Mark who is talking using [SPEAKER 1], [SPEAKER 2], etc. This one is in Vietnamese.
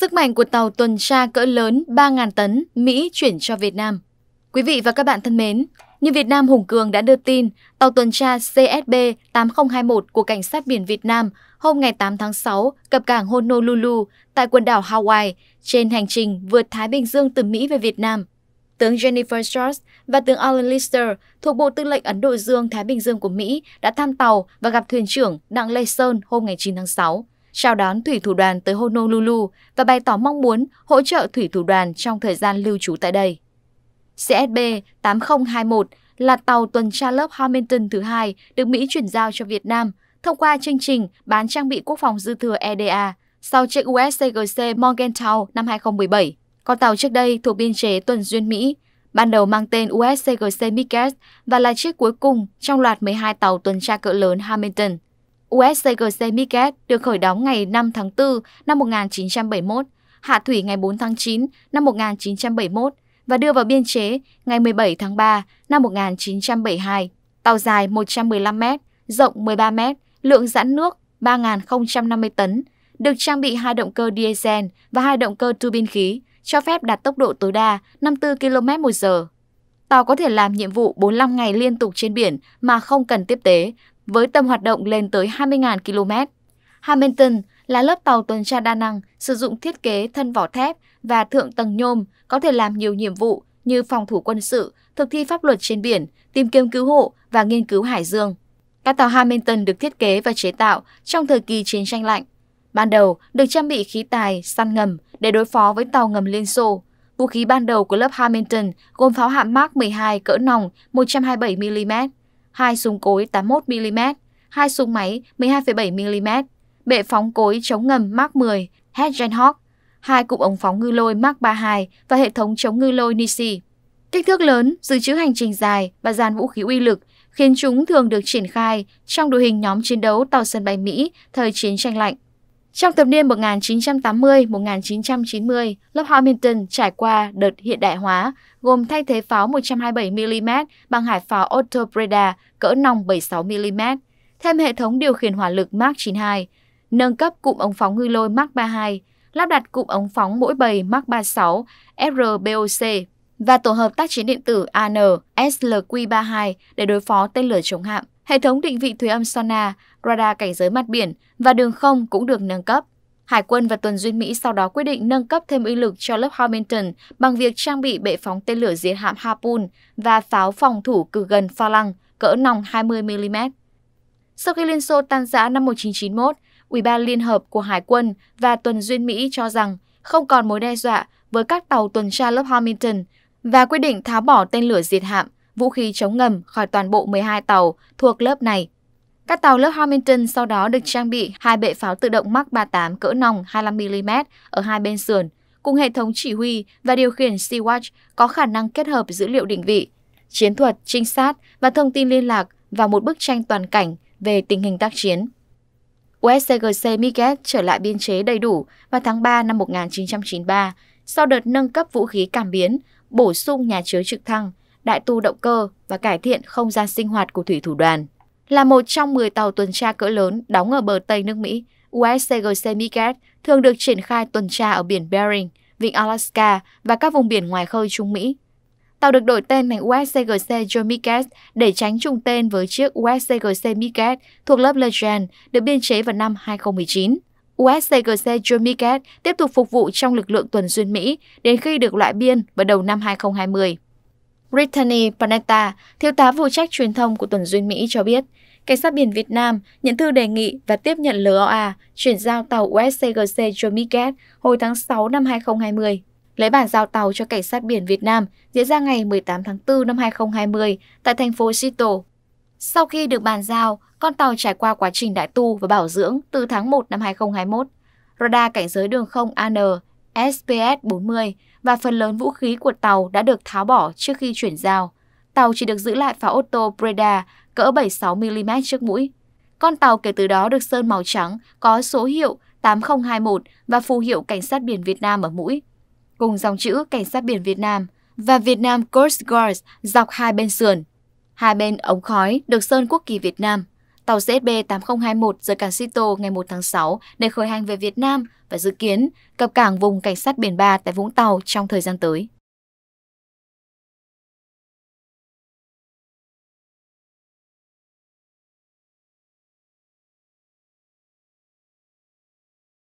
[SPEAKER 1] Sức mạnh của tàu tuần tra cỡ lớn 3.000 tấn Mỹ chuyển cho Việt Nam. Quý vị và các bạn thân mến, như Việt Nam Hùng Cường đã đưa tin, tàu tuần tra CSB 8021 của Cảnh sát biển Việt Nam hôm ngày 8 tháng 6 cập cảng Honolulu tại quần đảo Hawaii trên hành trình vượt Thái Bình Dương từ Mỹ về Việt Nam. Tướng Jennifer Strauss và tướng Alan Lister thuộc Bộ Tư lệnh Ấn Độ Dương-Thái Bình Dương của Mỹ đã thăm tàu và gặp thuyền trưởng Đặng Lê Sơn hôm ngày 9 tháng 6 chào đón thủy thủ đoàn tới Honolulu và bày tỏ mong muốn hỗ trợ thủy thủ đoàn trong thời gian lưu trú tại đây. CSB 8021 là tàu tuần tra lớp Hamilton thứ hai được Mỹ chuyển giao cho Việt Nam thông qua chương trình bán trang bị quốc phòng dư thừa EDA sau chiếc USCGC Morgenthau năm 2017. Con tàu trước đây thuộc biên chế tuần duyên Mỹ, ban đầu mang tên USCGC Midgard và là chiếc cuối cùng trong loạt 12 tàu tuần tra cỡ lớn Hamilton. USDGC Midget được khởi đóng ngày 5 tháng 4 năm 1971, hạ thủy ngày 4 tháng 9 năm 1971 và đưa vào biên chế ngày 17 tháng 3 năm 1972. Tàu dài 115 m, rộng 13 m, lượng giãn nước 3.050 tấn, được trang bị hai động cơ diesel và hai động cơ tuabin khí, cho phép đạt tốc độ tối đa 54 km h Tàu có thể làm nhiệm vụ 45 ngày liên tục trên biển mà không cần tiếp tế với tầm hoạt động lên tới 20.000 km. Hamilton là lớp tàu tuần tra đa năng sử dụng thiết kế thân vỏ thép và thượng tầng nhôm có thể làm nhiều nhiệm vụ như phòng thủ quân sự, thực thi pháp luật trên biển, tìm kiếm cứu hộ và nghiên cứu hải dương. Các tàu Hamilton được thiết kế và chế tạo trong thời kỳ chiến tranh lạnh. Ban đầu được trang bị khí tài săn ngầm để đối phó với tàu ngầm Liên Xô. Vũ khí ban đầu của lớp Hamilton gồm pháo hạm Mark 12 cỡ nòng 127mm, hai súng cối 81mm, hai súng máy 12,7mm, bệ phóng cối chống ngầm Mark 10, Hedgen hai cụm ống phóng ngư lôi Mark 32 và hệ thống chống ngư lôi Nisi. Kích thước lớn, dự trữ hành trình dài và dàn vũ khí uy lực khiến chúng thường được triển khai trong đội hình nhóm chiến đấu tàu sân bay Mỹ thời chiến tranh lạnh. Trong thập niên 1980-1990, lớp Hamilton trải qua đợt hiện đại hóa, gồm thay thế pháo 127mm bằng hải pháo Otto Breda cỡ nòng 76mm, thêm hệ thống điều khiển hỏa lực Mark 92, nâng cấp cụm ống phóng ngư lôi Mark 32, lắp đặt cụm ống phóng mỗi bầy Mark 36 FRBOC và tổ hợp tác chiến điện tử AN SLQ32 để đối phó tên lửa chống hạm. Hệ thống định vị thủy âm sonar, radar cảnh giới mặt biển và đường không cũng được nâng cấp. Hải quân và tuần duyên Mỹ sau đó quyết định nâng cấp thêm uy lực cho lớp Hamilton bằng việc trang bị bệ phóng tên lửa diệt hạm Harpoon và pháo phòng thủ cử gần Phalang cỡ nòng 20mm. Sau khi Liên Xô tan rã năm 1991, Ủy ban Liên Hợp của Hải quân và tuần duyên Mỹ cho rằng không còn mối đe dọa với các tàu tuần tra lớp Hamilton và quyết định tháo bỏ tên lửa diệt hạm vũ khí chống ngầm khỏi toàn bộ 12 tàu thuộc lớp này. Các tàu lớp Hamilton sau đó được trang bị hai bệ pháo tự động Mark 38 cỡ nòng 25mm ở hai bên sườn, cùng hệ thống chỉ huy và điều khiển Sea-Watch có khả năng kết hợp dữ liệu định vị, chiến thuật, trinh sát và thông tin liên lạc vào một bức tranh toàn cảnh về tình hình tác chiến. USCGC Miguel trở lại biên chế đầy đủ vào tháng 3 năm 1993 sau đợt nâng cấp vũ khí cảm biến, bổ sung nhà chứa trực thăng đại tu động cơ và cải thiện không gian sinh hoạt của thủy thủ đoàn. Là một trong 10 tàu tuần tra cỡ lớn đóng ở bờ Tây nước Mỹ, USCGC Midgard thường được triển khai tuần tra ở biển Bering, vịnh Alaska và các vùng biển ngoài khơi Trung Mỹ. Tàu được đổi tên thành USCGC Joe Midgard để tránh trùng tên với chiếc USCGC Midgard thuộc lớp Legend được biên chế vào năm 2019. USCGC Joe Midgard tiếp tục phục vụ trong lực lượng tuần duyên Mỹ đến khi được loại biên vào đầu năm 2020. Brittany Panetta, thiếu tá phụ trách truyền thông của Tuần Duyên Mỹ cho biết, Cảnh sát biển Việt Nam nhận thư đề nghị và tiếp nhận LOA chuyển giao tàu USCGC John Miget hồi tháng 6 năm 2020. Lễ bản giao tàu cho Cảnh sát biển Việt Nam diễn ra ngày 18 tháng 4 năm 2020 tại thành phố Seattle. Sau khi được bàn giao, con tàu trải qua quá trình đại tu và bảo dưỡng từ tháng 1 năm 2021. Radar cảnh giới đường không AN SPS-40 và phần lớn vũ khí của tàu đã được tháo bỏ trước khi chuyển giao. Tàu chỉ được giữ lại pháo ô tô Breda cỡ 76mm trước mũi. Con tàu kể từ đó được sơn màu trắng, có số hiệu 8021 và phù hiệu Cảnh sát biển Việt Nam ở mũi. Cùng dòng chữ Cảnh sát biển Việt Nam và Việt Nam Coast Guard dọc hai bên sườn. Hai bên ống khói được sơn quốc kỳ Việt Nam. Tàu CSB 8021 rời cảng Sito ngày 1 tháng 6 để khởi hành về Việt Nam và dự kiến cập cảng vùng cảnh sát biển 3 tại Vũng Tàu trong thời gian tới.